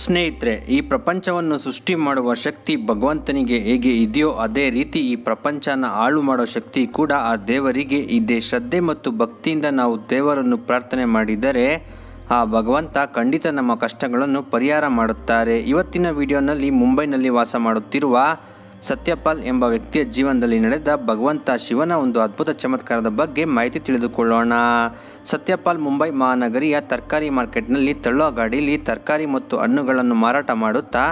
ಸ್ನೇಹಿತರೆ ಈ ಪ್ರಪಂಚವನ್ನು ಸೃಷ್ಟಿ ಮಾಡುವ ಶಕ್ತಿ ಭಗವಂತನಿಗೆ ಹೇಗೆ ಇದೆಯೋ ಅದೇ ರೀತಿ ಈ ಪ್ರಪಂಚನ ಹಾಳು ಮಾಡೋ ಶಕ್ತಿ ಕೂಡ ಆ ದೇವರಿಗೆ ಇದೆ ಶ್ರದ್ಧೆ ಮತ್ತು ಭಕ್ತಿಯಿಂದ ನಾವು ದೇವರನ್ನು ಪ್ರಾರ್ಥನೆ ಮಾಡಿದರೆ ಆ ಭಗವಂತ ಖಂಡಿತ ನಮ್ಮ ಕಷ್ಟಗಳನ್ನು ಪರಿಹಾರ ಮಾಡುತ್ತಾರೆ ಇವತ್ತಿನ ವಿಡಿಯೋನಲ್ಲಿ ಮುಂಬೈನಲ್ಲಿ ವಾಸ ಮಾಡುತ್ತಿರುವ ಸತ್ಯಪಾಲ್ ಎಂಬ ವ್ಯಕ್ತಿಯ ಜೀವನದಲ್ಲಿ ನಡೆದ ಭಗವಂತ ಶಿವನ ಒಂದು ಅದ್ಭುತ ಚಮತ್ಕಾರದ ಬಗ್ಗೆ ಮಾಹಿತಿ ತಿಳಿದುಕೊಳ್ಳೋಣ ಸತ್ಯಪಾಲ್ ಮುಂಬೈ ಮಹಾನಗರಿಯ ತರಕಾರಿ ಮಾರ್ಕೆಟ್ನಲ್ಲಿ ತಳ್ಳೋ ಗಾಡಿಯಲ್ಲಿ ತರಕಾರಿ ಮತ್ತು ಹಣ್ಣುಗಳನ್ನು ಮಾರಾಟ ಮಾಡುತ್ತಾ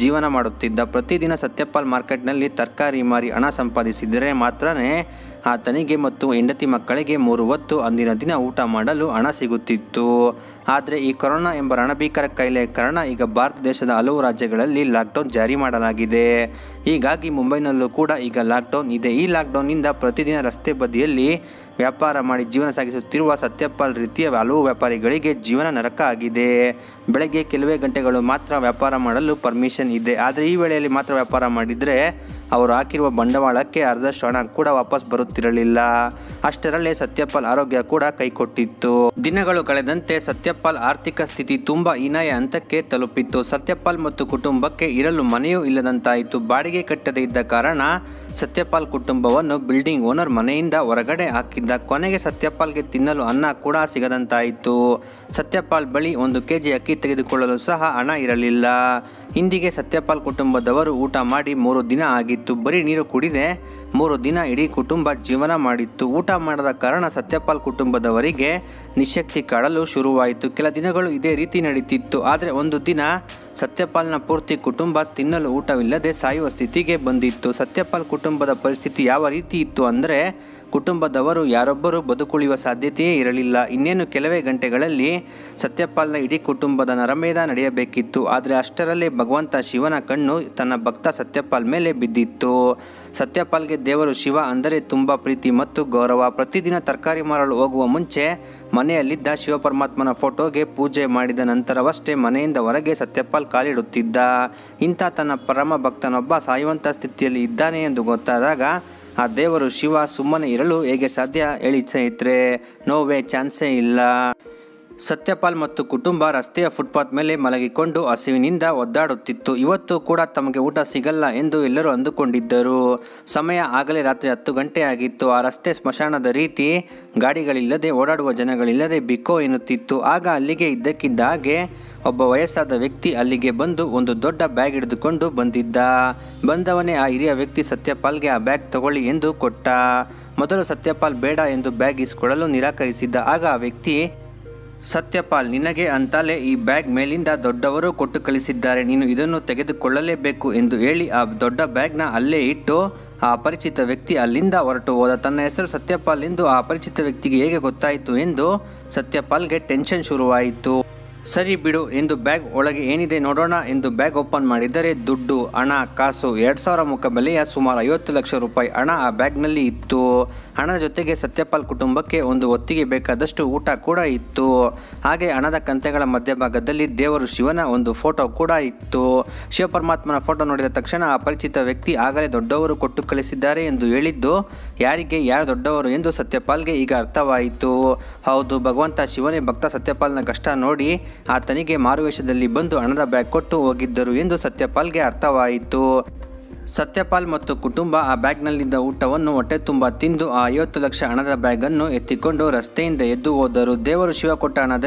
ಜೀವನ ಮಾಡುತ್ತಿದ್ದ ಪ್ರತಿದಿನ ಸತ್ಯಪಾಲ್ ಮಾರ್ಕೆಟ್ನಲ್ಲಿ ತರಕಾರಿ ಮಾರಿ ಹಣ ಸಂಪಾದಿಸಿದರೆ ಮಾತ್ರನೇ ಆತನಿಗೆ ಮತ್ತು ಹೆಂಡತಿ ಮಕ್ಕಳಿಗೆ ಮೂರು ಹೊತ್ತು ಅಂದಿನ ದಿನ ಊಟ ಮಾಡಲು ಹಣ ಸಿಗುತ್ತಿತ್ತು ಆದರೆ ಈ ಕೊರೋನಾ ಎಂಬ ರಣಭೀಕರ ಕಾಯಿಲೆ ಕಾರಣ ಈಗ ಭಾರತ ದೇಶದ ಹಲವು ರಾಜ್ಯಗಳಲ್ಲಿ ಲಾಕ್ಡೌನ್ ಜಾರಿ ಮಾಡಲಾಗಿದೆ ಹೀಗಾಗಿ ಮುಂಬೈನಲ್ಲೂ ಕೂಡ ಈಗ ಲಾಕ್ಡೌನ್ ಇದೆ ಈ ಲಾಕ್ಡೌನ್ನಿಂದ ಪ್ರತಿದಿನ ರಸ್ತೆ ಬದಿಯಲ್ಲಿ ವ್ಯಾಪಾರ ಮಾಡಿ ಜೀವನ ಸಾಗಿಸುತ್ತಿರುವ ಸತ್ಯಪಾಲ್ ರೀತಿಯ ಹಲವು ವ್ಯಾಪಾರಿಗಳಿಗೆ ಜೀವನ ನರಕ ಆಗಿದೆ ಬೆಳಗ್ಗೆ ಕೆಲವೇ ಗಂಟೆಗಳು ಮಾತ್ರ ವ್ಯಾಪಾರ ಮಾಡಲು ಪರ್ಮಿಷನ್ ಇದೆ ಆದರೆ ಈ ವೇಳೆಯಲ್ಲಿ ಮಾತ್ರ ವ್ಯಾಪಾರ ಮಾಡಿದರೆ ಅವರು ಹಾಕಿರುವ ಬಂಡವಾಳಕ್ಕೆ ಅರ್ಧಷ್ಟು ಹಣ ಕೂಡ ವಾಪಸ್ ಬರುತ್ತಿರಲಿಲ್ಲ ಅಷ್ಟರಲ್ಲೇ ಸತ್ಯಪಾಲ್ ಆರೋಗ್ಯ ಕೂಡ ಕೈಕೊಟ್ಟಿತ್ತು ದಿನಗಳು ಕಳೆದಂತೆ ಸತ್ಯಪಾಲ್ ಆರ್ಥಿಕ ಸ್ಥಿತಿ ತುಂಬಾ ಹೀನಾಯ ಹಂತಕ್ಕೆ ತಲುಪಿತ್ತು ಸತ್ಯಪಾಲ್ ಮತ್ತು ಕುಟುಂಬಕ್ಕೆ ಇರಲು ಮನೆಯೂ ಇಲ್ಲದಂತಾಯಿತು ಬಾಡಿಗೆ ಕಟ್ಟದೇ ಇದ್ದ ಕಾರಣ ಸತ್ಯಪಾಲ್ ಕುಟುಂಬವನ್ನು ಬಿಲ್ಡಿಂಗ್ ಓನರ್ ಮನೆಯಿಂದ ಹೊರಗಡೆ ಹಾಕಿದ್ದ ಕೊನೆಗೆ ಸತ್ಯಪಾಲ್ಗೆ ತಿನ್ನಲು ಅನ್ನ ಕೂಡ ಸಿಗದಂತಾಯಿತು ಸತ್ಯಪಾಲ್ ಬಳಿ ಒಂದು ಕೆ ಜಿ ಅಕ್ಕಿ ತೆಗೆದುಕೊಳ್ಳಲು ಸಹ ಹಣ ಇರಲಿಲ್ಲ ಇಂದಿಗೆ ಸತ್ಯಪಾಲ್ ಕುಟುಂಬದವರು ಊಟ ಮಾಡಿ ಮೂರು ದಿನ ಆಗಿತ್ತು ಬರೀ ನೀರು ಕುಡಿದೆ ಮೂರು ದಿನ ಇಡೀ ಕುಟುಂಬ ಜೀವನ ಮಾಡಿತ್ತು ಊಟ ಮಾಡದ ಕಾರಣ ಸತ್ಯಪಾಲ್ ಕುಟುಂಬದವರಿಗೆ ನಿಶಕ್ತಿ ಕಾಡಲು ಶುರುವಾಯಿತು ಕೆಲ ದಿನಗಳು ಇದೇ ರೀತಿ ನಡೀತಿತ್ತು ಆದರೆ ಒಂದು ದಿನ ಸತ್ಯಪಾಲ್ನ ಪೂರ್ತಿ ಕುಟುಂಬ ತಿನ್ನಲು ಊಟವಿಲ್ಲದೆ ಸಾಯುವ ಸ್ಥಿತಿಗೆ ಬಂದಿತ್ತು ಸತ್ಯಪಾಲ್ ಕುಟುಂಬದ ಪರಿಸ್ಥಿತಿ ಯಾವ ರೀತಿ ಇತ್ತು ಅಂದರೆ ಕುಟುಂಬದವರು ಯಾರೊಬ್ಬರೂ ಬದುಕುಳಿಯುವ ಸಾಧ್ಯತೆಯೇ ಇರಲಿಲ್ಲ ಇನ್ನೇನು ಕೆಲವೇ ಗಂಟೆಗಳಲ್ಲಿ ಸತ್ಯಪಾಲ್ನ ಇಡೀ ಕುಟುಂಬದ ನರಮೇಧ ನಡೆಯಬೇಕಿತ್ತು ಆದರೆ ಅಷ್ಟರಲ್ಲೇ ಭಗವಂತ ಶಿವನ ಕಣ್ಣು ತನ್ನ ಭಕ್ತ ಸತ್ಯಪಾಲ್ ಮೇಲೆ ಬಿದ್ದಿತ್ತು ಸತ್ಯಪಾಲ್ಗೆ ದೇವರು ಶಿವ ಅಂದರೆ ತುಂಬ ಪ್ರೀತಿ ಮತ್ತು ಗೌರವ ಪ್ರತಿದಿನ ತರಕಾರಿ ಮಾರಲು ಹೋಗುವ ಮುಂಚೆ ಮನೆಯಲ್ಲಿದ್ದ ಶಿವಪರಮಾತ್ಮನ ಫೋಟೋಗೆ ಪೂಜೆ ಮಾಡಿದ ನಂತರವಷ್ಟೇ ಮನೆಯಿಂದ ಹೊರಗೆ ಸತ್ಯಪಾಲ್ ಕಾಲಿಡುತ್ತಿದ್ದ ಇಂಥ ತನ್ನ ಪರಮ ಭಕ್ತನೊಬ್ಬ ಸಾಯುವಂಥ ಸ್ಥಿತಿಯಲ್ಲಿ ಇದ್ದಾನೆ ಎಂದು ಗೊತ್ತಾದಾಗ ಆ ದೇವರು ಶಿವ ಸುಮ್ಮನೆ ಇರಲು ಹೇಗೆ ಸಾಧ್ಯ ಹೇಳಿ ಸ್ನೇಹಿತರೆ ನೋವೇ ಚಾನ್ಸೇ ಇಲ್ಲ ಸತ್ಯಪಾಲ್ ಮತ್ತು ಕುಟುಂಬ ರಸ್ತೆಯ ಫುಟ್ಪಾತ್ ಮೇಲೆ ಮಲಗಿಕೊಂಡು ಹಸಿವಿನಿಂದ ಒದ್ದಾಡುತ್ತಿತ್ತು ಇವತ್ತು ಕೂಡ ತಮಗೆ ಊಟ ಸಿಗಲ್ಲ ಎಂದು ಎಲ್ಲರೂ ಅಂದುಕೊಂಡಿದ್ದರು ಸಮಯ ಆಗಲೇ ರಾತ್ರಿ ಹತ್ತು ಗಂಟೆ ಆಗಿತ್ತು ಆ ರಸ್ತೆ ಸ್ಮಶಾನದ ರೀತಿ ಗಾಡಿಗಳಿಲ್ಲದೆ ಓಡಾಡುವ ಜನಗಳಿಲ್ಲದೆ ಬಿಕ್ಕೋ ಎನ್ನುತ್ತಿತ್ತು ಆಗ ಅಲ್ಲಿಗೆ ಇದ್ದಕ್ಕಿದ್ದ ಹಾಗೆ ಒಬ್ಬ ವಯಸ್ಸಾದ ವ್ಯಕ್ತಿ ಅಲ್ಲಿಗೆ ಬಂದು ಒಂದು ದೊಡ್ಡ ಬ್ಯಾಗ್ ಹಿಡಿದುಕೊಂಡು ಬಂದಿದ್ದ ಬಂದವನೇ ಆ ಹಿರಿಯ ವ್ಯಕ್ತಿ ಸತ್ಯಪಾಲ್ಗೆ ಆ ಬ್ಯಾಗ್ ತಗೊಳ್ಳಿ ಎಂದು ಕೊಟ್ಟ ಮೊದಲು ಸತ್ಯಪಾಲ್ ಬೇಡ ಎಂದು ಬ್ಯಾಗ್ ಇಸ್ಕೊಳ್ಳಲು ನಿರಾಕರಿಸಿದ್ದ ಆಗ ಆ ವ್ಯಕ್ತಿ ಸತ್ಯಪಾಲ್ ನಿನಗೆ ಅಂತಲೇ ಈ ಬ್ಯಾಗ್ ಮೇಲಿಂದ ದೊಡ್ಡವರು ಕೊಟ್ಟು ಕಳಿಸಿದ್ದಾರೆ ನೀನು ಇದನ್ನು ತೆಗೆದುಕೊಳ್ಳಲೇಬೇಕು ಎಂದು ಹೇಳಿ ಆ ದೊಡ್ಡ ಬ್ಯಾಗ್ನ ಅಲ್ಲೇ ಇಟ್ಟು ಆ ಪರಿಚಿತ ವ್ಯಕ್ತಿ ಅಲ್ಲಿಂದ ಹೊರಟು ಹೋದ ತನ್ನ ಹೆಸರು ಸತ್ಯಪಾಲ್ ಎಂದು ಆ ಪರಿಚಿತ ವ್ಯಕ್ತಿಗೆ ಹೇಗೆ ಗೊತ್ತಾಯಿತು ಎಂದು ಸತ್ಯಪಾಲ್ಗೆ ಟೆನ್ಷನ್ ಶುರುವಾಯಿತು ಸರಿ ಬಿಡು ಎಂದು ಬ್ಯಾಗ್ ಒಳಗೆ ಏನಿದೆ ನೋಡೋಣ ಎಂದು ಬ್ಯಾಗ್ ಓಪನ್ ಮಾಡಿದರೆ ದುಡ್ಡು ಹಣ ಕಾಸು ಎರಡು ಸಾವಿರ ಮುಖಬೆಲೆಯ ಸುಮಾರು ಐವತ್ತು ಲಕ್ಷ ರೂಪಾಯಿ ಹಣ ಆ ಬ್ಯಾಗ್ನಲ್ಲಿ ಇತ್ತು ಹಣ ಜೊತೆಗೆ ಸತ್ಯಪಾಲ್ ಕುಟುಂಬಕ್ಕೆ ಒಂದು ಒತ್ತಿಗೆ ಬೇಕಾದಷ್ಟು ಊಟ ಕೂಡ ಇತ್ತು ಹಾಗೆ ಹಣದ ಕಂತೆಗಳ ಮಧ್ಯಭಾಗದಲ್ಲಿ ದೇವರು ಶಿವನ ಒಂದು ಫೋಟೋ ಕೂಡ ಇತ್ತು ಶಿವಪರಮಾತ್ಮನ ಫೋಟೋ ನೋಡಿದ ತಕ್ಷಣ ಆ ಪರಿಚಿತ ವ್ಯಕ್ತಿ ಆಗಲೇ ದೊಡ್ಡವರು ಕೊಟ್ಟು ಕಳಿಸಿದ್ದಾರೆ ಎಂದು ಹೇಳಿದ್ದು ಯಾರಿಗೆ ಯಾರು ದೊಡ್ಡವರು ಎಂದು ಸತ್ಯಪಾಲ್ಗೆ ಈಗ ಅರ್ಥವಾಯಿತು ಹೌದು ಭಗವಂತ ಶಿವನೇ ಭಕ್ತ ಸತ್ಯಪಾಲ್ನ ಕಷ್ಟ ನೋಡಿ ಆತನಿಗೆ ಮಾರುವೇಷದಲ್ಲಿ ಬಂದು ಹಣದ ಬ್ಯಾಗ್ ಕೊಟ್ಟು ಹೋಗಿದ್ದರು ಎಂದು ಸತ್ಯಪಾಲ್ಗೆ ಅರ್ಥವಾಯಿತು ಸತ್ಯಪಾಲ್ ಮತ್ತು ಕುಟುಂಬ ಆ ಬ್ಯಾಗ್ನಲ್ಲಿದ್ದ ಊಟವನ್ನು ಹೊಟ್ಟೆ ತುಂಬ ತಿಂದು ಆ ಐವತ್ತು ಲಕ್ಷ ಹಣದ ಬ್ಯಾಗನ್ನು ಎತ್ತಿಕೊಂಡು ರಸ್ತೆಯಿಂದ ಎದ್ದು ಹೋದರು ದೇವರು ಶಿವ ಕೊಟ್ಟ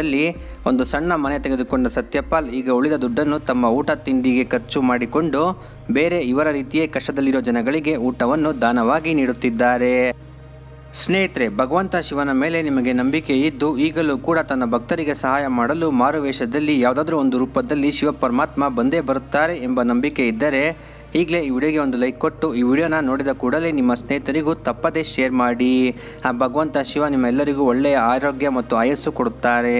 ಒಂದು ಸಣ್ಣ ಮನೆ ತೆಗೆದುಕೊಂಡ ಸತ್ಯಪಾಲ್ ಈಗ ಉಳಿದ ದುಡ್ಡನ್ನು ತಮ್ಮ ಊಟ ತಿಂಡಿಗೆ ಖರ್ಚು ಮಾಡಿಕೊಂಡು ಬೇರೆ ಇವರ ರೀತಿಯೇ ಕಷ್ಟದಲ್ಲಿರೋ ಜನಗಳಿಗೆ ಊಟವನ್ನು ದಾನವಾಗಿ ನೀಡುತ್ತಿದ್ದಾರೆ ಸ್ನೇಹಿತರೆ ಭಗವಂತ ಶಿವನ ಮೇಲೆ ನಿಮಗೆ ನಂಬಿಕೆ ಇದ್ದು ಈಗಲೂ ಕೂಡ ತನ್ನ ಭಕ್ತರಿಗೆ ಸಹಾಯ ಮಾಡಲು ಮಾರುವೇಷದಲ್ಲಿ ಯಾವುದಾದ್ರೂ ಒಂದು ರೂಪದಲ್ಲಿ ಶಿವ ಪರಮಾತ್ಮ ಬಂದೇ ಬರುತ್ತಾರೆ ಎಂಬ ನಂಬಿಕೆ ಇದ್ದರೆ ಈಗಲೇ ಈ ವಿಡಿಯೋಗೆ ಒಂದು ಲೈಕ್ ಕೊಟ್ಟು ಈ ವಿಡಿಯೋನ ನೋಡಿದ ಕೂಡಲೇ ನಿಮ್ಮ ಸ್ನೇಹಿತರಿಗೂ ತಪ್ಪದೇ ಶೇರ್ ಮಾಡಿ ಆ ಭಗವಂತ ಶಿವ ನಿಮ್ಮೆಲ್ಲರಿಗೂ ಒಳ್ಳೆಯ ಆರೋಗ್ಯ ಮತ್ತು ಆಯಸ್ಸು ಕೊಡುತ್ತಾರೆ